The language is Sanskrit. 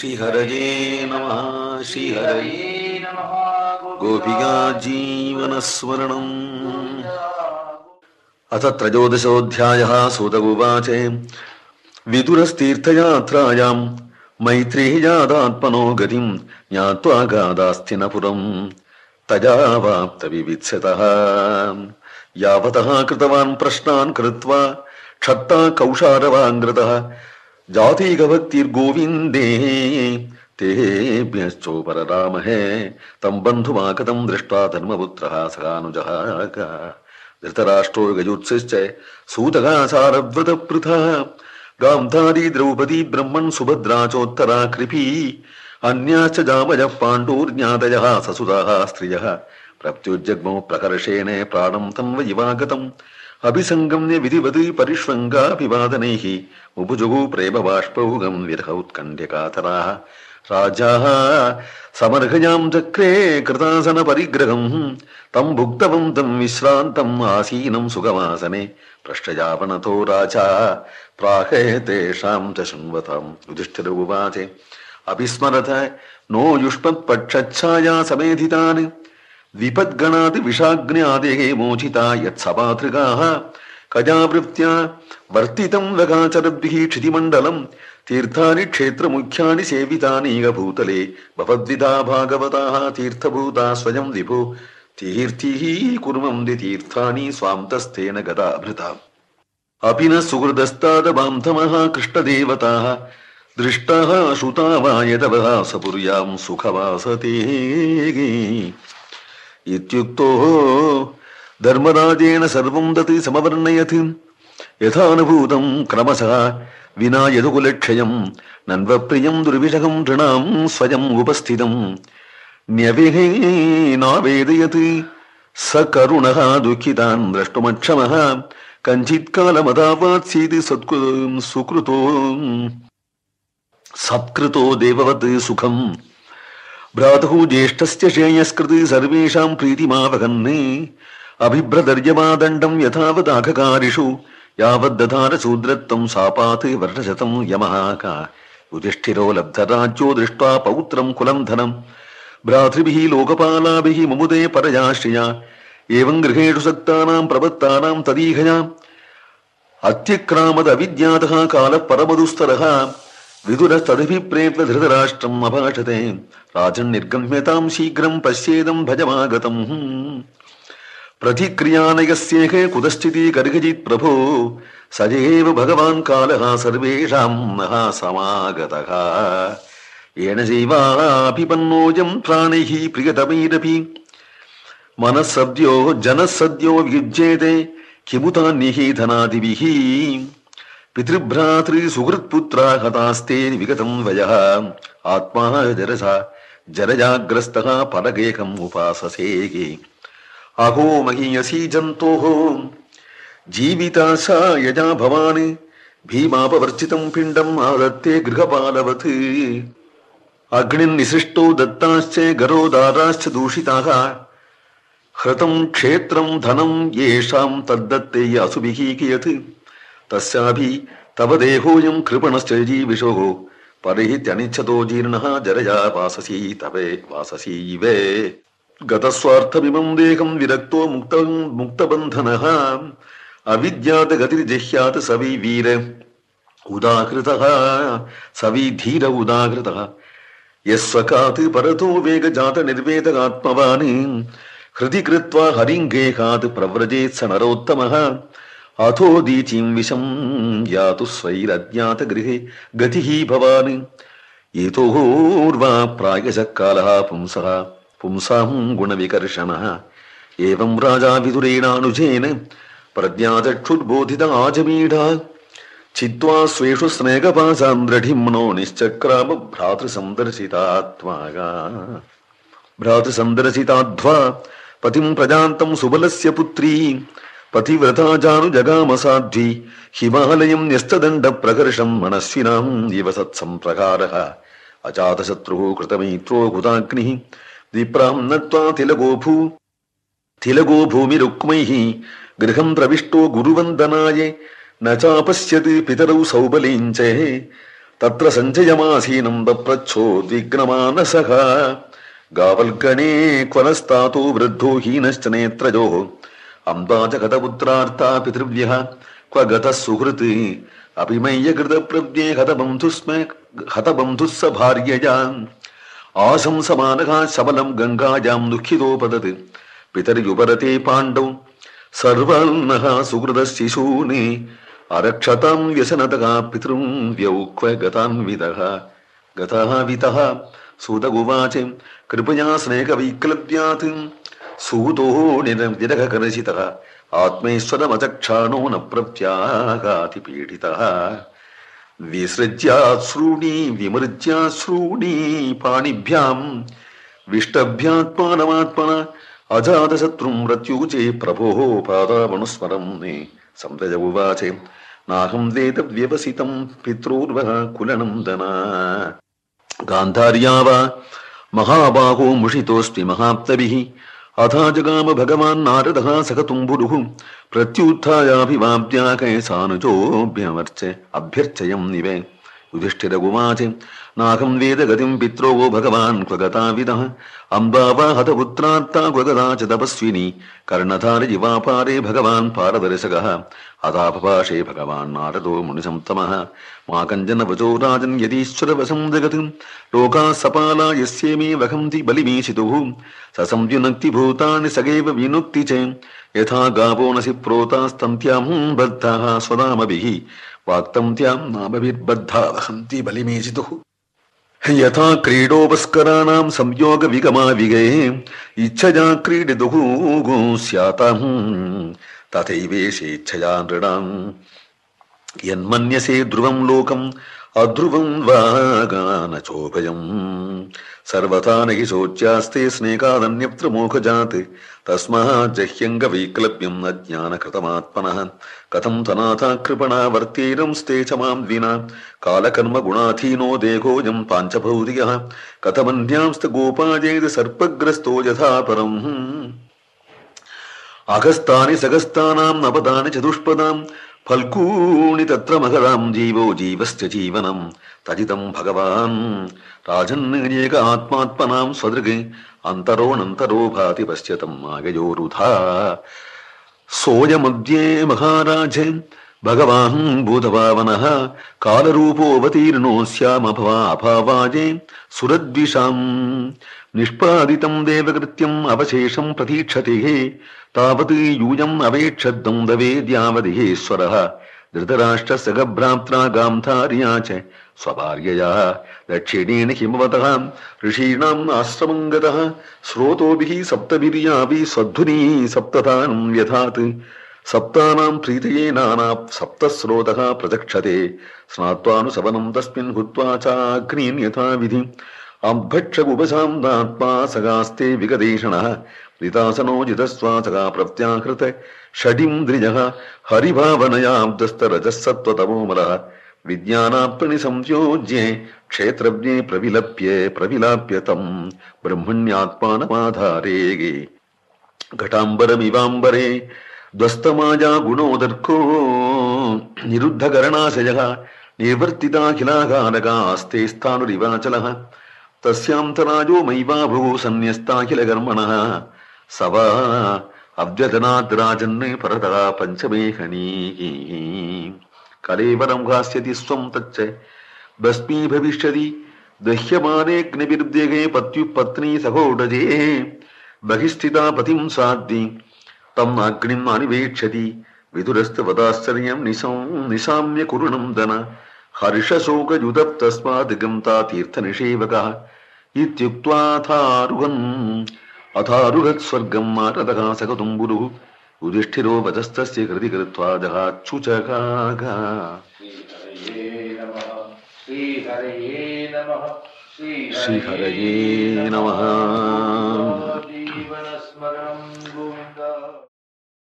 अथ त्रयोदशोऽध्यायः सूत उवाचे विदुरस्तीर्थयात्रायाम् मैत्रीः जातात्मनो गतिम् ज्ञात्वा गादास्ति न पुरम् तजावाप्तवित्सतः यावतः कृतवान् प्रश्नान् कृत्वा क्षत्ता कौशारवाङ्कृतः जातीगभक्तिर्गोविन्दे तेभ्यश्चोपररामहे तं बन्धुमागतम् दृष्ट्वा धर्मपुत्रः सहानुजः धृतराष्ट्रो यजुत्सिश्च सूतकासारवत पृथ गान्धादि द्रौपदी सुभद्रा चोत्तरा कृपी अन्याश्च जामयः पाण्डूर्ज्ञातयः ससुधाः स्त्रियः प्रत्युज्जग्मु प्रकर्षेणे प्राणं तं वैवागतम् अभिसङ्गम्य विधिवदि परिष्वङ्गापि वादनैः उभुजुगौ प्रेमबाष्पुगम् विरहौत्कण्ठ्यकातराः राजाः समर्हजाक्रे कृतासनपरिग्रहम् तम् भुक्तवन्तम् विश्रान्तम् आसीनम् सुगमासने प्रष्टयापणतो राजा प्राहय तेषाम् च शृण्वताम् युधिष्ठिर उपाचे अपि नो युष्पत्पक्षच्छाया समेधितानि विपद्गणादि विषाग्न्यादेः मोचिता यत्सपातृकाः कजावृत्त्या वर्तितम् लगाचरद्भिः क्षितिमण्डलम् तीर्थानि क्षेत्रमुख्यानि सेवितानिग भूतले भवद्विधा भागवताः तीर्थभूता स्वयम् विभो तीर्थीः कुर्वन्ति तीर्थानि स्वान्तस्तेन गदा भृता अपि न सुहृदस्तादभान्धमः कृष्णदेवताः दृष्टाः श्रुता वा यदव सुपुर्याम् सुखवासते இத்தியுக்தோ தர்மராஜேன சர்வம் தத்தி சமவர்ணயதி யதானுபூதம் கிரமசா வினா யதுகுலட்சயம் நன்வப்பிரியம் துர்விஷகம் ரிணாம் ஸ்வயம் உபஸ்திதம் न्यविहे नावेदयति स करुणः दुःखितान् द्रष्टुमक्षमः कञ्चित्कालमदावात्स्येति सत्कृ सुकृतो सत्कृतो देववत् सुखम् ഭ്രാതു ജ്യേഷ്ഠസ്യ ശ്രേയസ്കൃത് സർവേഷാം പ്രീതിമാവകന്നേ അഭിഭ്രതർയമാദണ്ഡം യഥാവദാഘകാരിഷു യാവദ്ദധാര ശൂദ്രത്വം സാപാത് വർഷശതം യമഹാക യുധിഷ്ഠിരോ ലബ്ധരാജ്യോ ദൃഷ്ട്വാ പൗത്രം കുലം ധനം ഭ്രാതൃഭിः लोकपालाभिः मुमुदे परयाश्रिया एवम् गृहेषु सक्तानाम् प्रवत्तानाम् तदीघया अत्यक्रामदविज्ञातः कालः परमदुस्तरः विदुरस्तदभिप्रेत धृतराष्ट्रम् अभाषते राजम् निर्गम्यताम् शीघ्रम् पश्येदम् भजमागतम् प्रतिक्रिया न यस्येहे कुतश्चिति कर्गजित् प्रभो स एव भगवान् कालः सर्वेषाम् महासमागतः येन जैवाभिपन्नोऽयम् प्राणैः प्रियतमैरपि मनः सद्यो जनः सद्यो युज्येते किमुतान्यः धनादिभिः सुहृत्पुत्र हतास्ते विगतं वय आत्मा जरसा जरजाग्रस्तः परगेकम् उपाससे अहो महीयसी जन्तोः जीविताशा यजा भवान् भीमापवर्जितम् आदत्ते गृहपालवत् अग्निर्निसृष्टो दत्ताश्च गरोदाराश्च दूषिताः दूषिता हृत क्षेत्र धनम तद्दत्ते असुभिः कियत् തസ്യാഭി തവ ദേഹോയം കൃപണശ്ചീവിഷോ പരിഹിത്യണിച്ഛതോ ജീർണ ജരയാ വാസസീ തവേ വാസസീവേ ഗതസ്വാർത്ഥമിമം ദേഹം വിരക്തോ മുക്ത മുക്തബന്ധന അവിദ്യാത് ഗതിർജഹ്യാത് സവി വീര ഉദാഹൃത സവി ധീര ഉദാഹൃത യസ്വകാത് പരതോ വേഗജാത നിർവേദകാത്മവാൻ ഹൃദി കൃത്വ ഹരിംഗേഹാത് പ്രവ്രജേത് സ നരോത്തമ अथोदीचीं विषं यातुस्वैरज्ञातगृहे गतिः भवान् हेतोूर्वा प्रायशः कालः पुंसः गुणविकर्षणः एवम् राजा विदुरेणानुजेन प्रज्ञाचक्षुर्बोधिता आजमीडा चित्त्वा स्वेषु स्नेगपासान्द्रढिम् नो निश्चक्राम भ्रातृसन्दर्शिता त्वागा भ्रातृसन्दर्शिताध्वा पतिम् प्रजान्तम् सुबलस्य पुत्री पथिव्रता जानुजगामसाध्यी हिमालयम् न्यस्तदण्ड प्रकर्षम् मनस्विनाम् जिवसत्सम्प्रकारः अजातशत्रुः कृतमैत्रो हुताग्निः विप्राम् नत्वा तिलगो भू तिलगोभूमिरुक्मैः गृहम् प्रविष्टो गुरुवन्दनाय न चापश्यति पितरौ सौबलिञ्चे तत्र सञ्चयमासीनम् बप्रच्छो विग्नमानसः गावल्गणे क्वनस्तातो वृद्धो हीनश्च नेत्रयोः अम्बा च पितृव्यः क्व गतः सुहृत् अपि मय्य कृतप्रव्ये हतबन्धु स्म हतबन्धुस् भार्ययानका शबलम् गङ्गाजाम् दुःखितोपदत् पितर्युपरते पाण्डौ सर्वन्नः सुहृत शिशूनि अरक्षतम् पितृव्यौ क्व गताम् गतः वितः सुत उवाच कृपया स्नेकवैक्लव्यात् सूतो विरहकलशितः आत्मैश्वरमचक्षाणो न प्रत्यागातिपीडितः विसृज्याश्रूणि विमृज्याश्रूणि पाणिभ्याम् विष्टभ्यात्मानमात्मना अजातशत्रुम् प्रत्यूचे प्रभोः पादामनुस्मरम् मे संरज उवाचे नाहं वेदव्यवसितम् पितृर्वह कुलनन्दना गान्धार्या वा महाबाहो मुषितोऽस्ति महाप्तभिः अथा जगाम भगवान्नारदः सक तुम्बुरुः प्रत्युत्थायाभि्या के सानुजोऽ अभ्यर्चयन्निवे युधिष्ठिर उमाचे नागम् वेदगतिम् पित्रो भगवान् क्व गताविदः अम्बाव हतपुत्रात्ता क्वगदा च तपस्विनी कर्णधारि युवापारे भगवान् पारदर्शकः हतापपाशे भगवान् नारतो मुनिसप्तमः माकञ्जनवचो राजन्यदीश्वरवसम् जगतिम् लोका सपाला यस्ये मे वहन्ति बलिमीषितुः स संयुनक्तिभूतानि सगैव विनुक्ति च यथा गापो नसि प्रोतास्तन्त्यामु बद्धाः स्वदामभिः वाक्तम् त्याम् नामभिर्बद्धा वहन्ति बलिमेजितुः यथा क्रीडोपस्कराणाम् संयोगविगमाविगये विगमा विगये इच्छया क्रीडिदुः स्याताम् तथैवेशेच्छया नृणान् यन्मन्यसे ध्रुवम् लोकम् అధ్రువం వాగానచోభయం సర్వతానహి శోచ్యాస్తే స్నేకాదన్యత్ర మోఖజాత్ తస్మాజ్జహ్యంగవైక్లవ్యం అజ్ఞానకృతమాత్మన కథం తనాథాకృపణావర్తీరం స్తే చ మాం వినా కాలకర్మగుణాధీనో దేహోయం పాంచభౌతిక కథమన్యాంస్త గోపాజేది సర్పగ్రస్తో యథాపరం అగస్తాని సగస్తానాం నపదాని చతుష్పదాం ഫൽക്കൂണി തത്ര മകളാം ജീവോ ജീവസ്ഥ ജീവനം തജിതം ഭഗവാൻ രാജന്നേക ആത്മാത്മനാം സ്വദൃഗ് അന്തരോണന്തരോ ഭാതി പശ്യതം ആകയോരുധ സോയമദ്യേ മഹാരാജൻ भगवान् बोधपावनः कालरूपोऽवतीर्णोऽ स्यामभवा अभावाजे सुरद्विषाम् निष्पादितम् देवकृत्यम् अवशेषम् प्रतीक्षते हि तावत् यूयम् अवेक्षद्दम् दवेद्यावदिहेश्वरः धृतराष्ट्रस्य सगभ्रात्रा च धारियाच स्वभार्यया दक्षिणेन हिमवतः ऋषीणाम् आश्रमम् गतः स्रोतोभिः सप्तविर्यापि सधुनी सप्तताम् यथात् सप्तानां प्रीतये नाना सप्तस्रोतः प्रचक्षते स्नात्वानुशपनम् तस्मिन् हुत्वा चाग्नीन्यथाविधि अभ्यक्षुपसाम् दात्मा सगास्ते विगदीषणः प्रितासनो जितस्वा सगा प्रत्याहृत षटिन्द्रियः हरिभावनयाब्दस्तरजः सत्त्वतपोमलः विज्ञानात्मनि संयोज्ये क्षेत्रज्ञे प्रविलप्ये प्रविलाप्य तम् ब्रह्मण्यात्मानमाधारे घटाम्बरमिवाम्बरे ध्वस्तमाजा गुणोदर्को निरुद्धकरणाशयः निवर्तिताखिलाकारकास्ते स्थानुरिवाचलः तस्यान्तराजो मयिवाभुः सन्न्यस्ताखिलकर्मणः स वा अव्यतनाद्राजन् परतः पञ्चमेहनीः कलेवरं हास्यति स्वं तच्च भस्मीभविष्यति दह्यमानेऽग्निविर्देगे पत्युपत्नी सहोडजे बहिष्ठिता पतिं साद्धि తమ్ అగ్నిం అనివేక్షతి వదాశ్చర్యం నిశం నిశామ్య కురుణం దన హర్షశోకయుదప్తస్మాదిగంతా తీర్థనిషేవక ఇత్యుక్త్వాథారుహన్ అథారుహత్స్వర్గం మారదగా సగతుంబురు యుధిష్ఠిరో వచస్తస్య హృది కృత్వా దహాచ్చుచకాగ శ్రీహరయే నమ శ్రీహరయే నమ